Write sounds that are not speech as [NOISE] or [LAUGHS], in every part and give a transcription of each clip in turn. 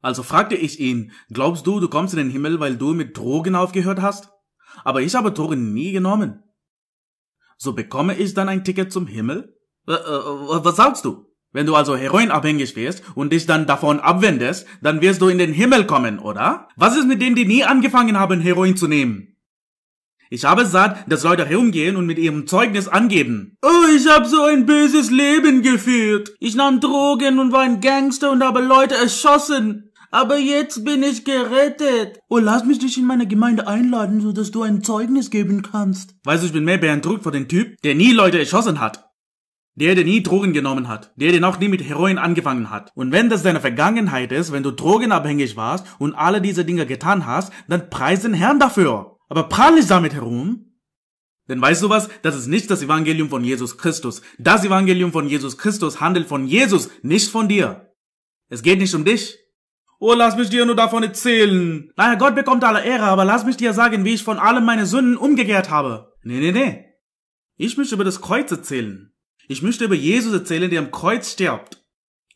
Also fragte ich ihn, glaubst du, du kommst in den Himmel, weil du mit Drogen aufgehört hast? Aber ich habe Drogen nie genommen. So bekomme ich dann ein Ticket zum Himmel? Äh, äh, äh, was sagst du? Wenn du also heroinabhängig wirst und dich dann davon abwendest, dann wirst du in den Himmel kommen, oder? Was ist mit denen, die nie angefangen haben, Heroin zu nehmen? Ich habe satt, dass Leute herumgehen und mit ihrem Zeugnis angeben. Oh, ich habe so ein böses Leben geführt. Ich nahm Drogen und war ein Gangster und habe Leute erschossen. Aber jetzt bin ich gerettet. Oh, lass mich dich in meine Gemeinde einladen, sodass du ein Zeugnis geben kannst. Weißt du, ich bin mehr beeindruckt von dem Typ, der nie Leute erschossen hat. Der, der nie Drogen genommen hat, der, der noch nie mit Heroin angefangen hat. Und wenn das deine Vergangenheit ist, wenn du drogenabhängig warst und alle diese Dinge getan hast, dann preis den Herrn dafür aber prall nicht damit herum. Denn weißt du was? Das ist nicht das Evangelium von Jesus Christus. Das Evangelium von Jesus Christus handelt von Jesus, nicht von dir. Es geht nicht um dich. Oh, lass mich dir nur davon erzählen. Naja, Gott bekommt alle Ehre, aber lass mich dir sagen, wie ich von allen meine Sünden umgekehrt habe. Nee, nee, nee. Ich möchte über das Kreuz erzählen. Ich möchte über Jesus erzählen, der am Kreuz stirbt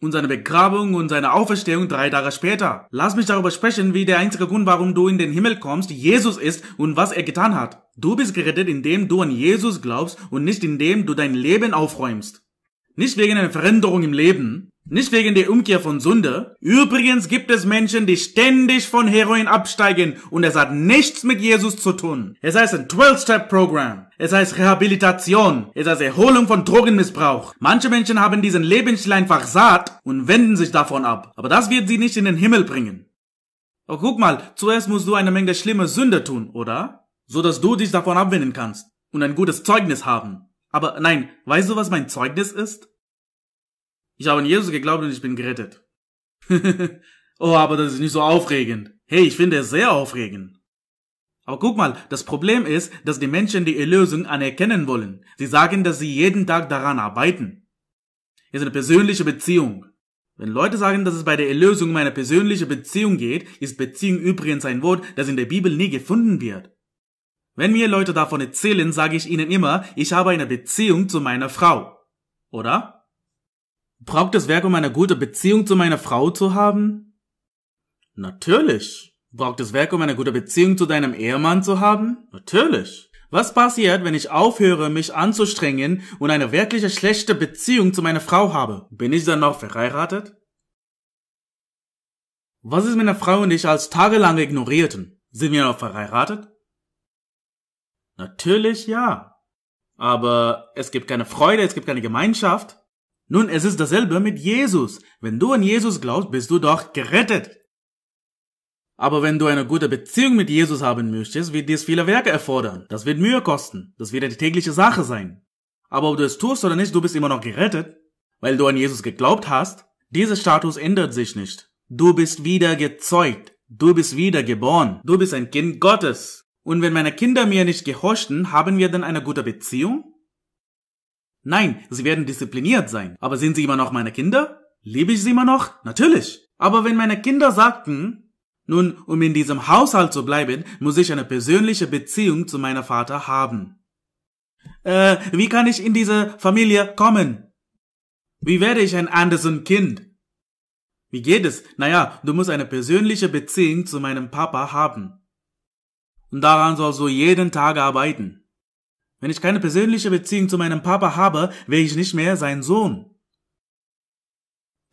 und seine Begrabung und seine Auferstehung drei Tage später. Lass mich darüber sprechen, wie der einzige Grund, warum du in den Himmel kommst, Jesus ist und was er getan hat. Du bist gerettet, indem du an Jesus glaubst und nicht indem du dein Leben aufräumst. Nicht wegen einer Veränderung im Leben, nicht wegen der Umkehr von Sünde. Übrigens gibt es Menschen, die ständig von Heroin absteigen und es hat nichts mit Jesus zu tun. Es heißt ein 12-Step-Programm. Es heißt Rehabilitation. Es heißt Erholung von Drogenmissbrauch. Manche Menschen haben diesen Lebensstil einfach satt und wenden sich davon ab. Aber das wird sie nicht in den Himmel bringen. Oh, guck mal, zuerst musst du eine Menge schlimme Sünde tun, oder? So dass du dich davon abwenden kannst und ein gutes Zeugnis haben. Aber nein, weißt du, was mein Zeugnis ist? Ich habe an Jesus geglaubt und ich bin gerettet. [LAUGHS] oh, aber das ist nicht so aufregend. Hey, ich finde es sehr aufregend. Aber guck mal, das Problem ist, dass die Menschen die Erlösung anerkennen wollen. Sie sagen, dass sie jeden Tag daran arbeiten. Es ist eine persönliche Beziehung. Wenn Leute sagen, dass es bei der Erlösung um eine persönliche Beziehung geht, ist Beziehung übrigens ein Wort, das in der Bibel nie gefunden wird. Wenn mir Leute davon erzählen, sage ich ihnen immer, ich habe eine Beziehung zu meiner Frau. Oder? Braucht das Werk, um eine gute Beziehung zu meiner Frau zu haben? Natürlich. Braucht das Werk, um eine gute Beziehung zu deinem Ehemann zu haben? Natürlich. Was passiert, wenn ich aufhöre, mich anzustrengen und eine wirkliche schlechte Beziehung zu meiner Frau habe? Bin ich dann noch verheiratet? Was ist, mit eine Frau und ich als tagelang ignorierten? Sind wir noch verheiratet? Natürlich ja. Aber es gibt keine Freude, es gibt keine Gemeinschaft. Nun, es ist dasselbe mit Jesus. Wenn du an Jesus glaubst, bist du doch gerettet. Aber wenn du eine gute Beziehung mit Jesus haben möchtest, wird dies viele Werke erfordern. Das wird Mühe kosten. Das wird eine tägliche Sache sein. Aber ob du es tust oder nicht, du bist immer noch gerettet, weil du an Jesus geglaubt hast. Dieser Status ändert sich nicht. Du bist wieder gezeugt. Du bist wieder geboren. Du bist ein Kind Gottes. Und wenn meine Kinder mir nicht gehorchten, haben wir dann eine gute Beziehung? Nein, sie werden diszipliniert sein. Aber sind sie immer noch meine Kinder? Liebe ich sie immer noch? Natürlich. Aber wenn meine Kinder sagten, nun, um in diesem Haushalt zu bleiben, muss ich eine persönliche Beziehung zu meinem Vater haben. Äh, wie kann ich in diese Familie kommen? Wie werde ich ein Anderson-Kind? Wie geht es? Naja, du musst eine persönliche Beziehung zu meinem Papa haben. Und daran sollst du jeden Tag arbeiten. Wenn ich keine persönliche Beziehung zu meinem Papa habe, wäre ich nicht mehr sein Sohn.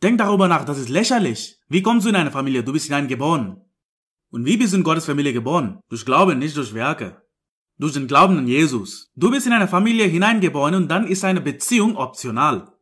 Denk darüber nach, das ist lächerlich. Wie kommst du in eine Familie? Du bist hineingeboren. Und wie bist du in Gottes Familie geboren? Durch Glauben, nicht durch Werke. Durch den Glauben an Jesus. Du bist in eine Familie hineingeboren und dann ist eine Beziehung optional.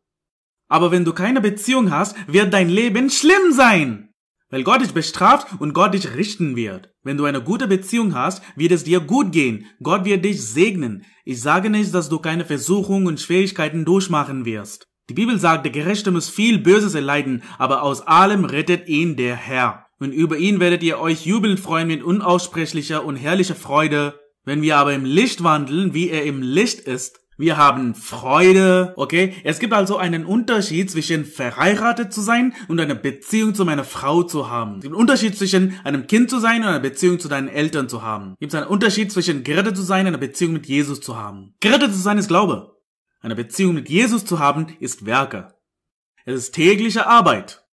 Aber wenn du keine Beziehung hast, wird dein Leben schlimm sein weil Gott dich bestraft und Gott dich richten wird. Wenn du eine gute Beziehung hast, wird es dir gut gehen. Gott wird dich segnen. Ich sage nicht, dass du keine Versuchungen und Schwierigkeiten durchmachen wirst. Die Bibel sagt, der Gerechte muss viel Böses erleiden, aber aus allem rettet ihn der Herr. Und über ihn werdet ihr euch jubelnd freuen mit unaussprechlicher und herrlicher Freude. Wenn wir aber im Licht wandeln, wie er im Licht ist, wir haben Freude, okay? Es gibt also einen Unterschied zwischen verheiratet zu sein und eine Beziehung zu meiner Frau zu haben. Es gibt einen Unterschied zwischen einem Kind zu sein und einer Beziehung zu deinen Eltern zu haben. Es gibt einen Unterschied zwischen gerettet zu sein und einer Beziehung mit Jesus zu haben. Gerettet zu sein ist Glaube. Eine Beziehung mit Jesus zu haben ist Werke. Es ist tägliche Arbeit.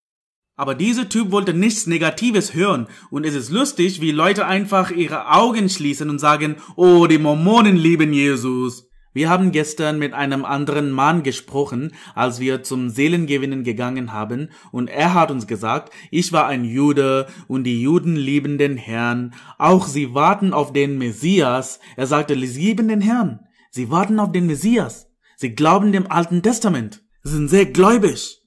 Aber dieser Typ wollte nichts Negatives hören und es ist lustig, wie Leute einfach ihre Augen schließen und sagen, oh, die Mormonen lieben Jesus. Wir haben gestern mit einem anderen Mann gesprochen, als wir zum Seelengewinnen gegangen haben, und er hat uns gesagt, ich war ein Jude, und die Juden lieben den Herrn, auch sie warten auf den Messias. Er sagte, sie lieben den Herrn, sie warten auf den Messias, sie glauben dem Alten Testament, sie sind sehr gläubig.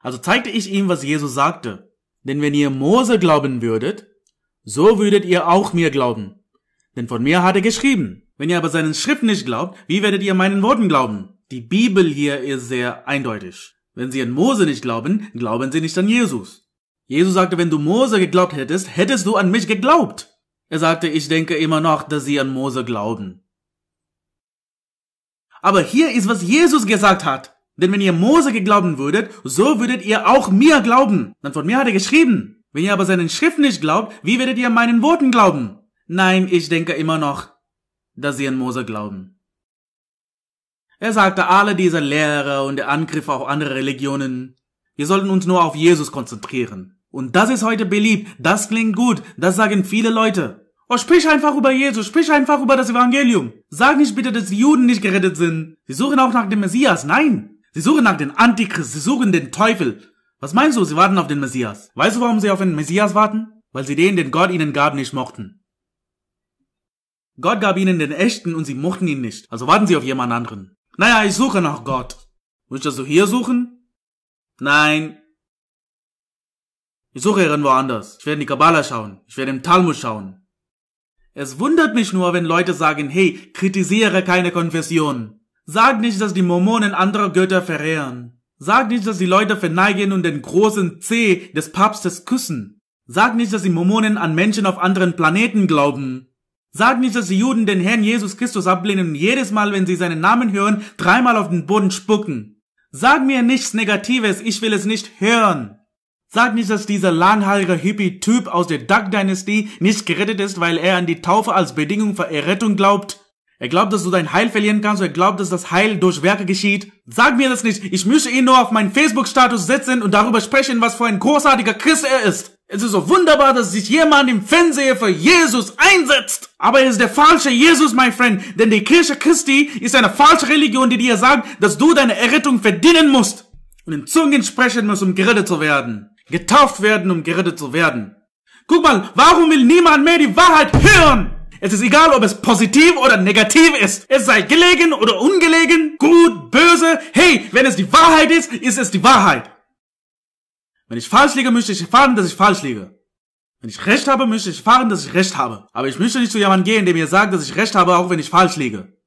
Also zeigte ich ihm, was Jesus sagte. Denn wenn ihr Mose glauben würdet, so würdet ihr auch mir glauben. Denn von mir hat er geschrieben. Wenn ihr aber seinen Schrift nicht glaubt, wie werdet ihr meinen Worten glauben? Die Bibel hier ist sehr eindeutig. Wenn sie an Mose nicht glauben, glauben sie nicht an Jesus. Jesus sagte, wenn du Mose geglaubt hättest, hättest du an mich geglaubt. Er sagte, ich denke immer noch, dass sie an Mose glauben. Aber hier ist, was Jesus gesagt hat. Denn wenn ihr Mose geglauben würdet, so würdet ihr auch mir glauben. Dann von mir hat er geschrieben. Wenn ihr aber seinen Schrift nicht glaubt, wie werdet ihr meinen Worten glauben? Nein, ich denke immer noch, dass sie an Mose glauben. Er sagte, alle diese Lehre und der Angriff auf andere Religionen, wir sollten uns nur auf Jesus konzentrieren. Und das ist heute beliebt, das klingt gut, das sagen viele Leute. Oh, sprich einfach über Jesus, sprich einfach über das Evangelium. Sag nicht bitte, dass die Juden nicht gerettet sind. Sie suchen auch nach dem Messias, nein. Sie suchen nach dem Antichrist, sie suchen den Teufel. Was meinst du, sie warten auf den Messias? Weißt du, warum sie auf den Messias warten? Weil sie den, den Gott ihnen gab, nicht mochten. Gott gab ihnen den echten und sie mochten ihn nicht, also warten sie auf jemand anderen. Naja, ich suche nach Gott. Möchtest du hier suchen? Nein. Ich suche irgendwo anders. Ich werde in die Kabbala schauen. Ich werde im Talmud schauen. Es wundert mich nur, wenn Leute sagen, hey, kritisiere keine Konfession. Sag nicht, dass die Mormonen andere Götter verehren. Sag nicht, dass die Leute verneigen und den großen C des Papstes küssen. Sag nicht, dass die Mormonen an Menschen auf anderen Planeten glauben. Sagen nicht, dass die Juden den Herrn Jesus Christus ablehnen und jedes Mal, wenn sie seinen Namen hören, dreimal auf den Boden spucken. Sag mir nichts Negatives, ich will es nicht hören. Sag nicht, dass dieser langhaarige Hippie-Typ aus der Duck-Dynastie nicht gerettet ist, weil er an die Taufe als Bedingung für Errettung glaubt. Er glaubt, dass du dein Heil verlieren kannst er glaubt, dass das Heil durch Werke geschieht. Sag mir das nicht, ich möchte ihn nur auf meinen Facebook-Status setzen und darüber sprechen, was für ein großartiger Christ er ist. Es ist so wunderbar, dass sich jemand im Fernseher für Jesus einsetzt. Aber er ist der falsche Jesus, my friend. Denn die Kirche Christi ist eine falsche Religion, die dir sagt, dass du deine Errettung verdienen musst. Und in Zungen sprechen musst, um gerettet zu werden. Getauft werden, um gerettet zu werden. Guck mal, warum will niemand mehr die Wahrheit hören? Es ist egal, ob es positiv oder negativ ist. Es sei gelegen oder ungelegen, gut, böse. Hey, wenn es die Wahrheit ist, ist es die Wahrheit. Wenn ich falsch liege, möchte ich erfahren, dass ich falsch liege. Wenn ich recht habe, möchte ich erfahren, dass ich recht habe. Aber ich möchte nicht zu jemandem gehen, der mir sagt, dass ich recht habe, auch wenn ich falsch liege.